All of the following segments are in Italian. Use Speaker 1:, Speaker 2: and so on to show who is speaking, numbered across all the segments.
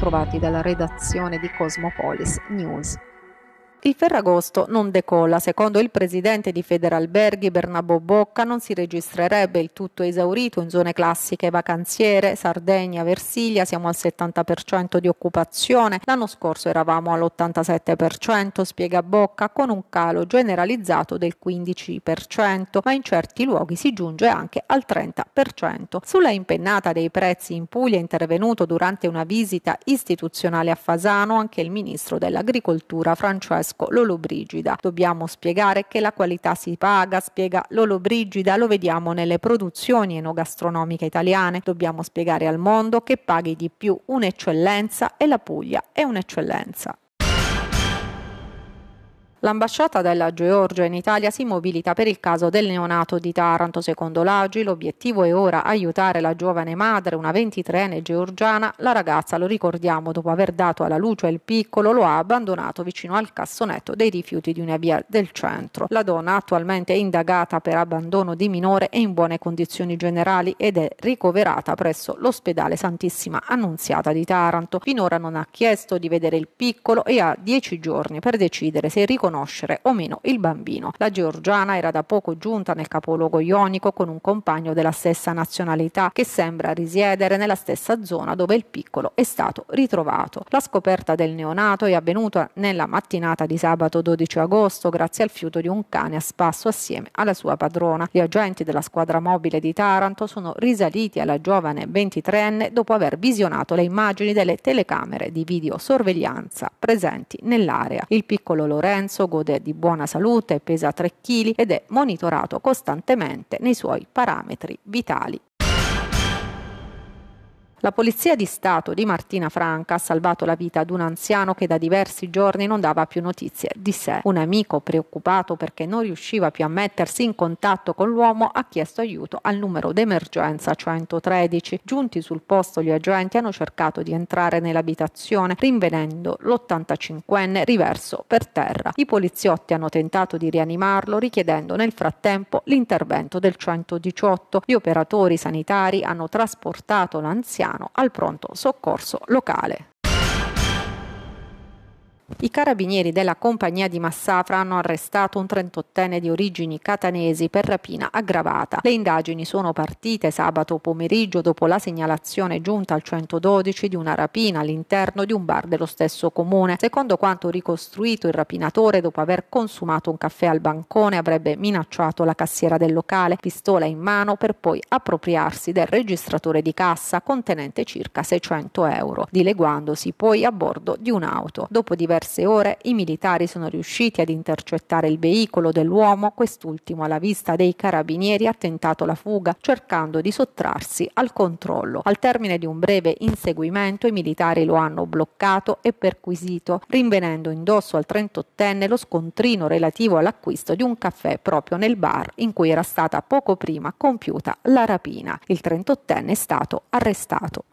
Speaker 1: trovati dalla redazione di Cosmopolis News il Ferragosto non decolla. Secondo il presidente di Federalberghi Bernabò Bocca non si registrerebbe il tutto esaurito in zone classiche vacanziere, Sardegna, Versiglia, siamo al 70% di occupazione. L'anno scorso eravamo all'87%, spiega Bocca, con un calo generalizzato del 15%, ma in certi luoghi si giunge anche al 30%. Sulla impennata dei prezzi in Puglia è intervenuto durante una visita istituzionale a Fasano anche il ministro dell'Agricoltura Francesco Francesco Lollobrigida. Dobbiamo spiegare che la qualità si paga, spiega Lollobrigida, lo vediamo nelle produzioni enogastronomiche italiane. Dobbiamo spiegare al mondo che paghi di più un'eccellenza e la Puglia è un'eccellenza. L'ambasciata della Georgia in Italia si mobilita per il caso del neonato di Taranto. Secondo l'Agi, l'obiettivo è ora aiutare la giovane madre, una 23enne georgiana. La ragazza, lo ricordiamo, dopo aver dato alla luce il piccolo, lo ha abbandonato vicino al cassonetto dei rifiuti di una via del centro. La donna attualmente è indagata per abbandono di minore è in buone condizioni generali ed è ricoverata presso l'ospedale Santissima Annunziata di Taranto. Finora non ha chiesto di vedere il piccolo e ha 10 giorni per decidere se riconosce riconoscere o meno il bambino. La georgiana era da poco giunta nel capoluogo ionico con un compagno della stessa nazionalità che sembra risiedere nella stessa zona dove il piccolo è stato ritrovato. La scoperta del neonato è avvenuta nella mattinata di sabato 12 agosto grazie al fiuto di un cane a spasso assieme alla sua padrona. Gli agenti della squadra mobile di Taranto sono risaliti alla giovane 23enne dopo aver visionato le immagini delle telecamere di videosorveglianza presenti nell'area. Il piccolo Lorenzo grasso, gode di buona salute, pesa 3 kg ed è monitorato costantemente nei suoi parametri vitali la polizia di Stato di Martina Franca ha salvato la vita ad un anziano che da diversi giorni non dava più notizie di sé. Un amico preoccupato perché non riusciva più a mettersi in contatto con l'uomo ha chiesto aiuto al numero d'emergenza 113. Giunti sul posto gli agenti hanno cercato di entrare nell'abitazione rinvenendo l'85enne riverso per terra. I poliziotti hanno tentato di rianimarlo richiedendo nel frattempo l'intervento del 118. Gli operatori sanitari hanno trasportato l'anziano Milano al pronto soccorso locale. I carabinieri della compagnia di Massafra hanno arrestato un 38enne di origini catanesi per rapina aggravata. Le indagini sono partite sabato pomeriggio dopo la segnalazione giunta al 112 di una rapina all'interno di un bar dello stesso comune. Secondo quanto ricostruito, il rapinatore, dopo aver consumato un caffè al bancone, avrebbe minacciato la cassiera del locale, pistola in mano, per poi appropriarsi del registratore di cassa contenente circa 600 euro, dileguandosi poi a bordo di un'auto. Dopo diverse diverse ore i militari sono riusciti ad intercettare il veicolo dell'uomo, quest'ultimo alla vista dei carabinieri ha tentato la fuga cercando di sottrarsi al controllo. Al termine di un breve inseguimento i militari lo hanno bloccato e perquisito, rinvenendo indosso al 38enne lo scontrino relativo all'acquisto di un caffè proprio nel bar in cui era stata poco prima compiuta la rapina. Il 38enne è stato arrestato.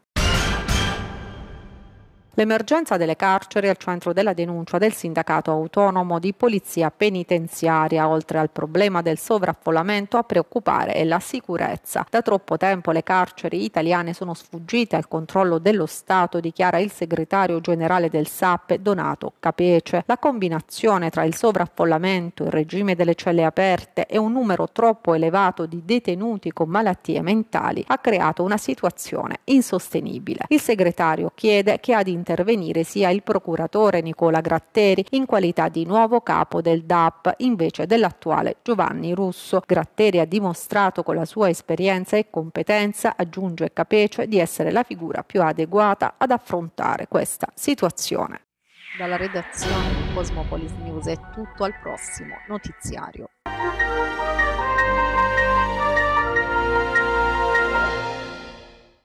Speaker 1: L'emergenza delle carceri è al centro della denuncia del sindacato autonomo di polizia penitenziaria, oltre al problema del sovraffollamento a preoccupare è la sicurezza. Da troppo tempo le carceri italiane sono sfuggite al controllo dello Stato, dichiara il segretario generale del SAP Donato Capece. La combinazione tra il sovraffollamento, il regime delle celle aperte e un numero troppo elevato di detenuti con malattie mentali ha creato una situazione insostenibile. Il segretario chiede che ad intervenire sia il procuratore Nicola Gratteri in qualità di nuovo capo del DAP invece dell'attuale Giovanni Russo. Gratteri ha dimostrato con la sua esperienza e competenza, aggiunge Capece, di essere la figura più adeguata ad affrontare questa situazione. Dalla redazione di Cosmopolis News è tutto al prossimo notiziario.